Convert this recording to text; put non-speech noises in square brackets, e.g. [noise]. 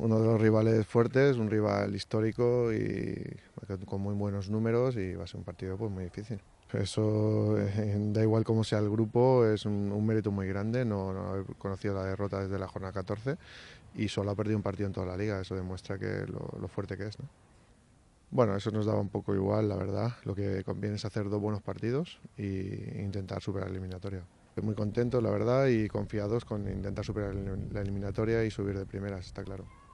uno de los rivales fuertes, un rival histórico y con muy buenos números y va a ser un partido pues muy difícil. Eso, eh, [laughs] da igual cómo sea el grupo, es un, mérito muy grande, no, he haber conocido la derrota desde la jornada 14 y solo ha perdido un partido en toda la liga, eso demuestra que lo, fuerte que es. ¿no? Bueno, eso nos daba un poco igual, la verdad. Lo que conviene es hacer dos buenos partidos e intentar superar la eliminatoria. Estoy muy contento, la verdad, y confiados con intentar superar la eliminatoria y subir de primeras, está claro.